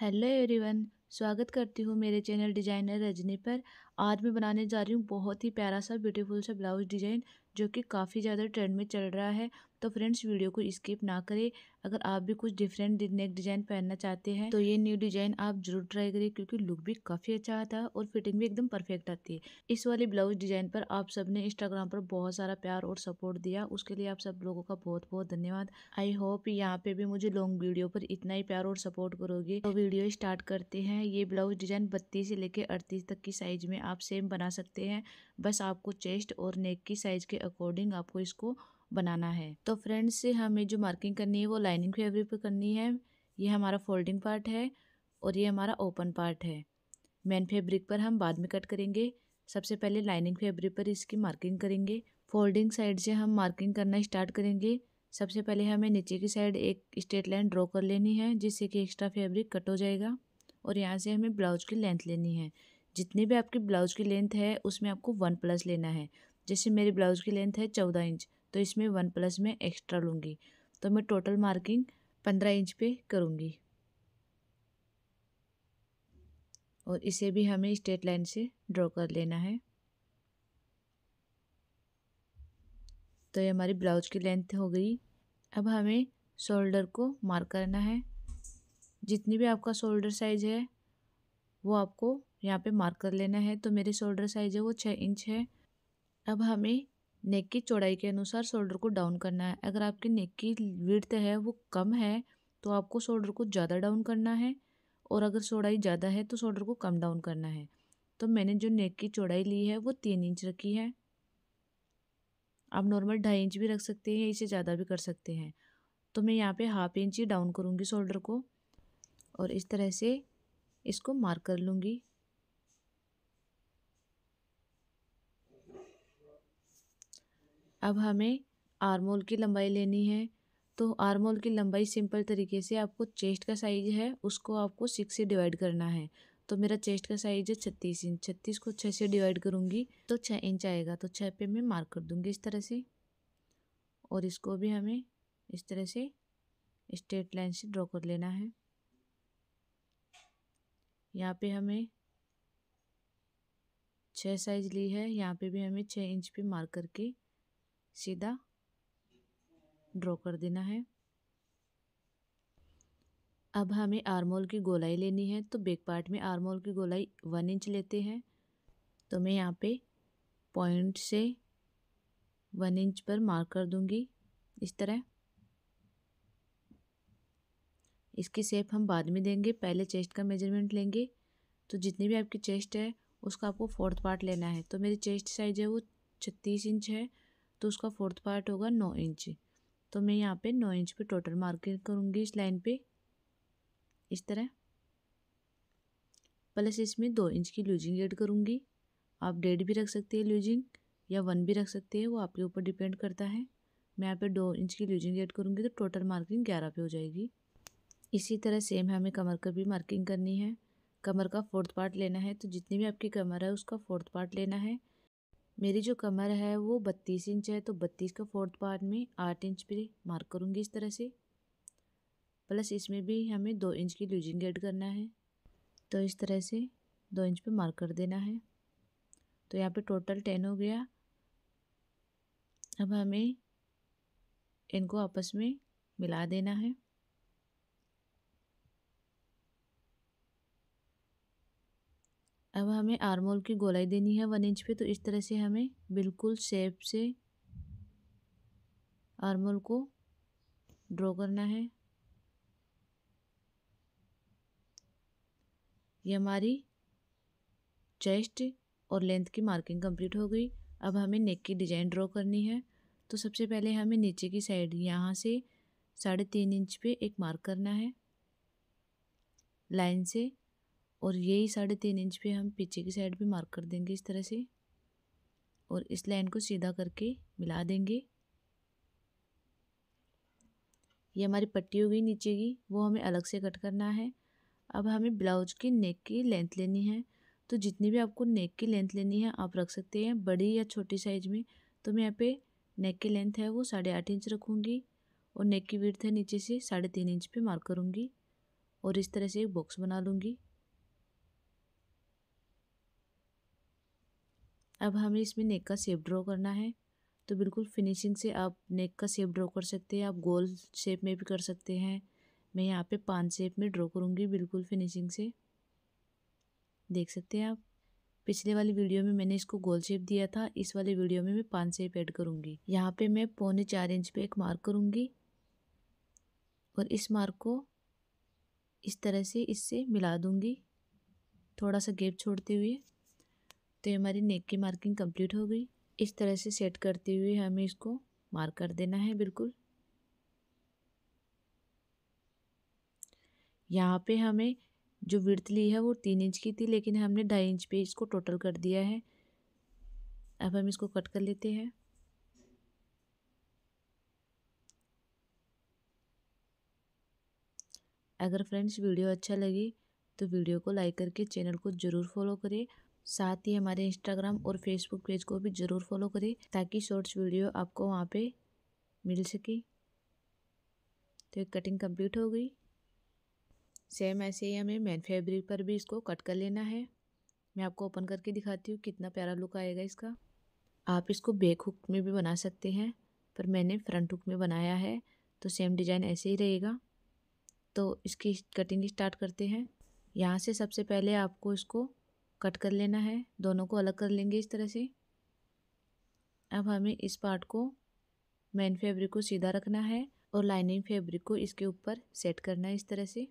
hello everyone स्वागत करती हूँ मेरे चैनल डिजाइनर रजनी पर आज मैं बनाने जा रही हूँ बहुत ही प्यारा सा ब्यूटीफुल सा ब्लाउज डिज़ाइन जो कि काफ़ी ज़्यादा ट्रेंड में चल रहा है तो फ्रेंड्स वीडियो को स्किप ना करें अगर आप भी कुछ डिफरेंट नेक डिज़ाइन पहनना चाहते हैं तो ये न्यू डिज़ाइन आप जरूर ट्राई करें क्योंकि लुक भी काफ़ी अच्छा आता है और फिटिंग भी एकदम परफेक्ट आती है इस वाले ब्लाउज डिज़ाइन पर आप सब ने इंस्टाग्राम पर बहुत सारा प्यार और सपोर्ट दिया उसके लिए आप सब लोगों का बहुत बहुत धन्यवाद आई होप यहाँ पे भी मुझे लॉन्ग वीडियो पर इतना ही प्यार और सपोर्ट करोगे तो वीडियो स्टार्ट करते हैं ये ब्लाउज डिज़ाइन बत्तीस से लेकर अड़तीस तक की साइज में आप सेम बना सकते हैं बस आपको चेस्ट और नेक की साइज़ के अकॉर्डिंग आपको इसको बनाना है तो फ्रेंड्स से हमें जो मार्किंग करनी है वो लाइनिंग फेब्रिक पर करनी है ये हमारा फोल्डिंग पार्ट है और ये हमारा ओपन पार्ट है मेन फेब्रिक पर हम बाद में कट करेंगे सबसे पहले लाइनिंग फेब्रिक पर इसकी मार्किंग करेंगे फोल्डिंग साइड से हम मार्किंग करना स्टार्ट करेंगे सबसे पहले हमें नीचे की साइड एक स्ट्रेट लाइन ड्रॉ कर लेनी है जिससे कि एक्स्ट्रा फैब्रिक कट हो जाएगा और यहाँ से हमें ब्लाउज की लेंथ लेनी है जितने भी आपके ब्लाउज़ की लेंथ है उसमें आपको वन प्लस लेना है जैसे मेरे ब्लाउज़ की लेंथ है चौदह इंच तो इसमें वन प्लस में एक्स्ट्रा लूँगी तो मैं टोटल मार्किंग पंद्रह इंच पे करूँगी और इसे भी हमें स्ट्रेट लाइन से ड्रॉ कर लेना है तो ये हमारी ब्लाउज की लेंथ हो गई अब हमें शोल्डर को मार्क करना है जितनी भी आपका शोल्डर साइज़ है वो आपको यहाँ पे मार्क कर लेना है तो मेरे शोल्डर साइज़ है वो छः इंच है अब हमें नेक की चौड़ाई के अनुसार शोल्डर को डाउन करना है अगर आपकी नेक की विड्थ है वो कम है तो आपको शोल्डर को ज़्यादा डाउन करना है और अगर चौड़ाई ज़्यादा है तो शोल्डर को कम डाउन करना है तो मैंने जो नेक की चौड़ाई ली है वो तीन इंच रखी है आप नॉर्मल ढाई इंच भी रख सकते हैं इसे ज़्यादा भी कर सकते हैं तो मैं यहाँ पे हाफ इंच ही डाउन करूँगी शोल्डर को और इस तरह से इसको मार्क कर लूँगी अब हमें आर्मोल की लंबाई लेनी है तो आर्मोल की लंबाई सिंपल तरीके से आपको चेस्ट का साइज है उसको आपको सिक्स से डिवाइड करना है तो मेरा चेस्ट का साइज है छत्तीस इंच छत्तीस को छः से डिवाइड करूँगी तो छः इंच आएगा तो छः पे मैं मार्क कर दूँगी इस तरह से और इसको भी हमें इस तरह से स्ट्रेट लाइन से ड्रॉ कर लेना है यहाँ पे हमें छः साइज ली है यहाँ पे भी हमें छः इंच पे मार्क करके सीधा ड्रॉ कर देना है अब हमें आर्मोल की गोलाई लेनी है तो बेक पार्ट में आर्मोल की गोलाई वन इंच लेते हैं तो मैं यहाँ पे पॉइंट से वन इंच पर मार्क कर दूँगी इस तरह इसकी सेप हम बाद में देंगे पहले चेस्ट का मेजरमेंट लेंगे तो जितनी भी आपकी चेस्ट है उसका आपको फोर्थ पार्ट लेना है तो मेरी चेस्ट साइज है वो छत्तीस इंच है तो उसका फोर्थ पार्ट होगा नौ इंच तो मैं यहाँ पे नौ इंच पे टोटल मार्किंग करूँगी इस लाइन पे इस तरह प्लस इसमें दो इंच की लूजिंग एड करूँगी आप डेढ़ भी रख सकते हैं लूजिंग या वन भी रख सकते हैं वो आपके ऊपर डिपेंड करता है मैं यहाँ पे दो इंच की लूजिंग एड करूँगी तो टोटल मार्किंग ग्यारह पे हो जाएगी इसी तरह सेम हमें कमर का भी मार्किंग करनी है कमर का फोर्थ पार्ट लेना है तो जितनी भी आपकी कमर है उसका फोर्थ पार्ट लेना है मेरी जो कमर है वो बत्तीस इंच है तो बत्तीस का फोर्थ पार्ट में आठ इंच पे मार्क करूँगी इस तरह से प्लस इसमें भी हमें दो इंच की लूजिंग ऐड करना है तो इस तरह से दो इंच पे मार्क कर देना है तो यहाँ पे टोटल टेन हो गया अब हमें इनको आपस में मिला देना है अब हमें आर्मोल की गोलाई देनी है वन इंच पे तो इस तरह से हमें बिल्कुल शेप से आर्मोल को ड्रॉ करना है ये हमारी चेस्ट और लेंथ की मार्किंग कंप्लीट हो गई अब हमें नेक की डिज़ाइन ड्रॉ करनी है तो सबसे पहले हमें नीचे की साइड यहाँ से साढ़े तीन इंच पे एक मार्क करना है लाइन से और यही साढ़े तीन इंच पे हम पीछे की साइड भी मार्क कर देंगे इस तरह से और इस लाइन को सीधा करके मिला देंगे ये हमारी पट्टी हो गई नीचे की वो हमें अलग से कट करना है अब हमें ब्लाउज की नेक की लेंथ लेनी है तो जितनी भी आपको नेक की लेंथ लेनी है आप रख सकते हैं बड़ी या छोटी साइज में तो मैं यहाँ पे नेक की लेंथ है वो साढ़े आठ इंच रखूँगी और नेक की विर्थ है नीचे से साढ़े तीन इंच पे मार्क करूँगी और इस तरह से एक बॉक्स बना लूँगी अब हमें इसमें नेक का शेप ड्रॉ करना है तो बिल्कुल फिनिशिंग से आप नेक का शेप ड्रॉ कर सकते हैं आप गोल शेप में भी कर सकते हैं मैं यहाँ पे पान शेप में ड्रॉ करूँगी बिल्कुल फिनिशिंग से देख सकते हैं आप पिछले वाली वीडियो में मैंने इसको गोल शेप दिया था इस वाले वीडियो में मैं पान शेप ऐड करूँगी यहाँ पे मैं पौने चार इंच पे एक मार्क करूँगी और इस मार्क को इस तरह से इससे मिला दूँगी थोड़ा सा गेप छोड़ते हुए तो ये हमारी नेक की मार्किंग कंप्लीट हो गई इस तरह से सेट करते हुए हमें इसको मार्क कर देना है बिल्कुल यहाँ पे हमें जो विर्थ ली है वो तीन इंच की थी लेकिन हमने ढाई इंच पे इसको टोटल कर दिया है अब हम इसको कट कर लेते हैं अगर फ्रेंड्स वीडियो अच्छा लगे तो वीडियो को लाइक करके चैनल को ज़रूर फॉलो करें साथ ही हमारे इंस्टाग्राम और फेसबुक पेज को भी ज़रूर फॉलो करें ताकि शॉर्ट्स वीडियो आपको वहाँ पे मिल सके तो एक कटिंग कंप्लीट हो गई सेम ऐसे ही हमें मेन फैब्रिक पर भी इसको कट कर लेना है मैं आपको ओपन करके दिखाती हूँ कितना प्यारा लुक आएगा इसका आप इसको बैक हुक में भी बना सकते हैं पर मैंने फ्रंट हुक में बनाया है तो सेम डिज़ाइन ऐसे ही रहेगा तो इसकी कटिंग स्टार्ट करते हैं यहाँ से सबसे पहले आपको इसको कट कर लेना है दोनों को अलग कर लेंगे इस तरह से अब हमें इस पार्ट को मेन फैब्रिक को सीधा रखना है और लाइनिंग फैब्रिक को इसके ऊपर सेट करना है इस तरह से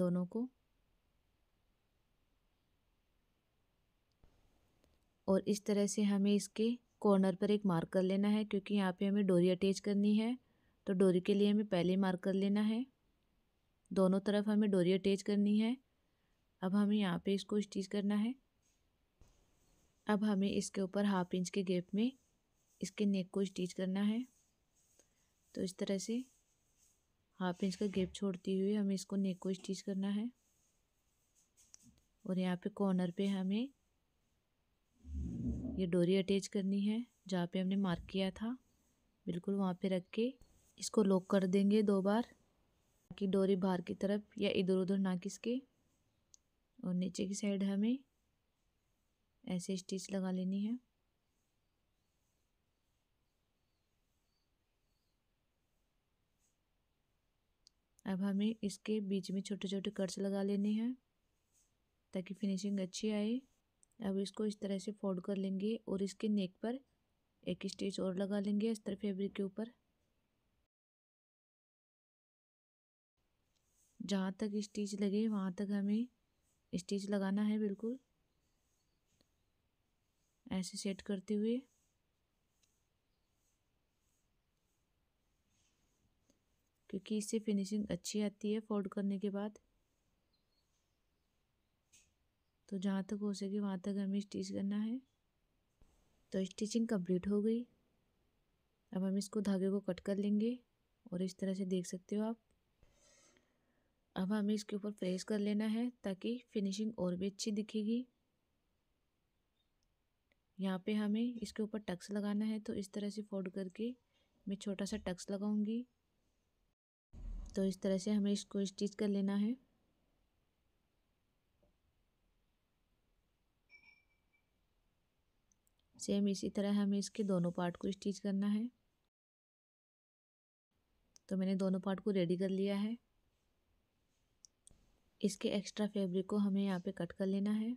दोनों को और इस तरह से हमें इसके कॉर्नर पर एक मार्क कर लेना है क्योंकि यहाँ पे हमें डोरी अटैच करनी है तो डोरी के लिए हमें पहले मार्क कर लेना है दोनों तरफ हमें डोरी अटैच करनी है अब हमें यहाँ पे इसको स्टिच करना है अब हमें इसके ऊपर हाफ इंच के गैप में इसके नेक को स्टिच करना है तो इस तरह से हाफ इंच का गैप छोड़ते हुए हमें इसको नेक को स्टिच करना है और यहाँ पे कॉर्नर पे हमें ये डोरी अटैच करनी है जहाँ पे हमने मार्क किया था बिल्कुल वहाँ पे रख के इसको लॉक कर देंगे दो बार कि डोरी बाहर की तरफ या इधर उधर ना किसके और नीचे की साइड हमें ऐसे स्टिच लगा लेनी है अब हमें इसके बीच में छोटे छोटे कट्स लगा लेने हैं ताकि फिनिशिंग अच्छी आए अब इसको इस तरह से फोल्ड कर लेंगे और इसके नेक पर एक स्टिच और लगा लेंगे इस तरह फैब्रिक के ऊपर जहाँ तक स्टिच लगे वहाँ तक हमें स्टिच लगाना है बिल्कुल ऐसे सेट करते हुए क्योंकि इससे फिनिशिंग अच्छी आती है फोल्ड करने के बाद तो जहाँ तक हो सके वहाँ तक हमें स्टिच करना है तो स्टिचिंग कंप्लीट हो गई अब हम इसको धागे को कट कर लेंगे और इस तरह से देख सकते हो आप अब हमें इसके ऊपर प्रेस कर लेना है ताकि फिनिशिंग और भी अच्छी दिखेगी यहाँ पे हमें इसके ऊपर टक्स लगाना है तो इस तरह से फोल्ड करके मैं छोटा सा टक्स लगाऊंगी तो इस तरह से हमें इसको स्टिच कर लेना है सेम इसी तरह हमें इसके दोनों पार्ट को स्टिच करना है तो मैंने दोनों पार्ट को रेडी कर लिया है इसके एक्स्ट्रा फैब्रिक को हमें यहाँ पे कट कर लेना है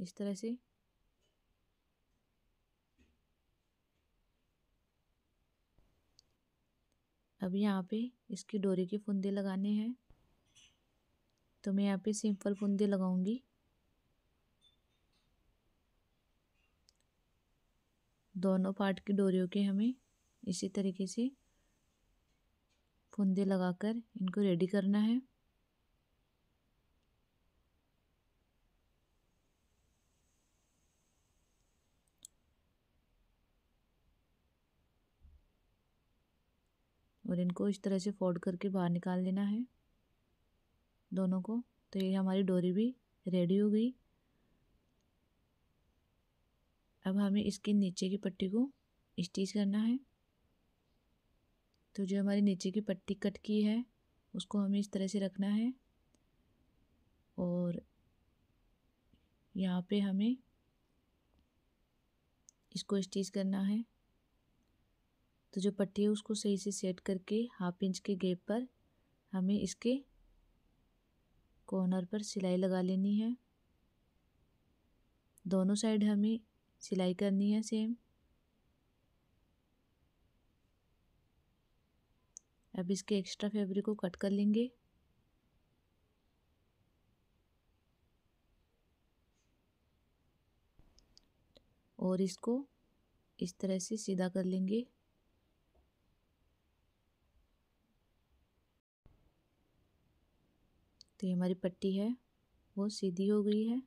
इस तरह से अब यहाँ पे इसकी डोरी के फुंदे लगाने हैं तो मैं यहाँ पे सिंपल फुंदे लगाऊंगी दोनों पार्ट की डोरियों के हमें इसी तरीके से फुंदे लगाकर इनको रेडी करना है और इनको इस तरह से फोल्ड करके बाहर निकाल लेना है दोनों को तो ये हमारी डोरी भी रेडी हो गई अब हमें इसके नीचे की पट्टी को स्टिच करना है तो जो हमारी नीचे की पट्टी कट की है उसको हमें इस तरह से रखना है और यहाँ पे हमें इसको स्टिच करना है तो जो पट्टी है उसको सही से सेट करके हाफ इंच के गेप पर हमें इसके कॉर्नर पर सिलाई लगा लेनी है दोनों साइड हमें सिलाई करनी है सेम अब इसके एक्स्ट्रा फैब्रिक को कट कर लेंगे और इसको इस तरह से सीधा कर लेंगे तो ये हमारी पट्टी है वो सीधी हो गई है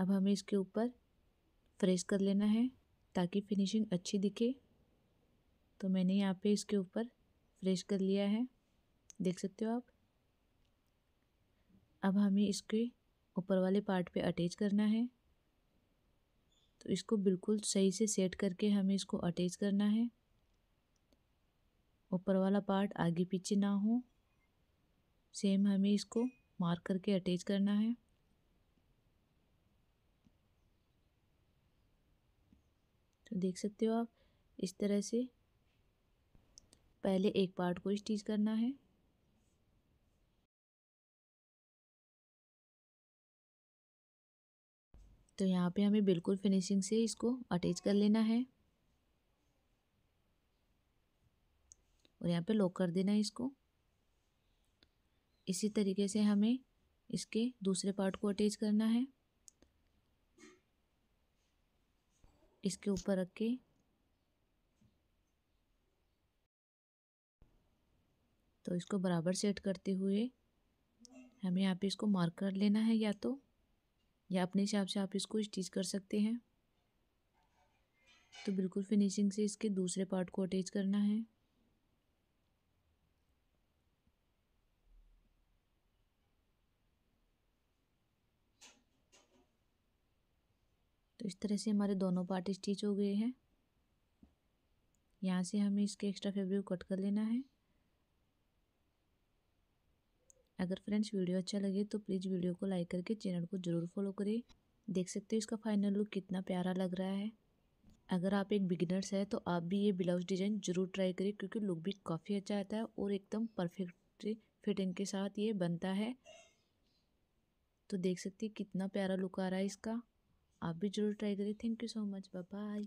अब हमें इसके ऊपर फ्रेस कर लेना है ताकि फिनिशिंग अच्छी दिखे तो मैंने यहाँ पे इसके ऊपर फ्रेश कर लिया है देख सकते हो आप अब हमें इसके ऊपर वाले पार्ट पे अटैच करना है तो इसको बिल्कुल सही से सेट करके हमें इसको अटैच करना है ऊपर वाला पार्ट आगे पीछे ना हो सेम हमें इसको मार्क करके अटैच करना है तो देख सकते हो आप इस तरह से पहले एक पार्ट को स्टिच करना है तो यहाँ पे हमें बिल्कुल फिनिशिंग से इसको अटैच कर लेना है और यहाँ पे लॉक कर देना है इसको इसी तरीके से हमें इसके दूसरे पार्ट को अटैच करना है इसके ऊपर रख के तो इसको बराबर सेट करते हुए हमें यहाँ पे इसको मार्क कर लेना है या तो या अपने हिसाब से आप इसको स्टिच कर सकते हैं तो बिल्कुल फिनिशिंग से इसके दूसरे पार्ट को अटैच करना है तो इस तरह से हमारे दोनों पार्ट स्टिच हो गए हैं यहाँ से हमें इसके एक्स्ट्रा फेब्रिक कट कर लेना है अगर फ्रेंड्स वीडियो अच्छा लगे तो प्लीज़ वीडियो को लाइक करके चैनल को ज़रूर फॉलो करें देख सकते हो इसका फाइनल लुक कितना प्यारा लग रहा है अगर आप एक बिगिनर्स है तो आप भी ये ब्लाउज डिज़ाइन ज़रूर ट्राई करें क्योंकि लुक भी काफ़ी अच्छा आता है और एकदम परफेक्ट फिटिंग के साथ ये बनता है तो देख सकते कितना प्यारा लुक आ रहा है इसका आप भी ज़रूर ट्राई करें thank you so much bye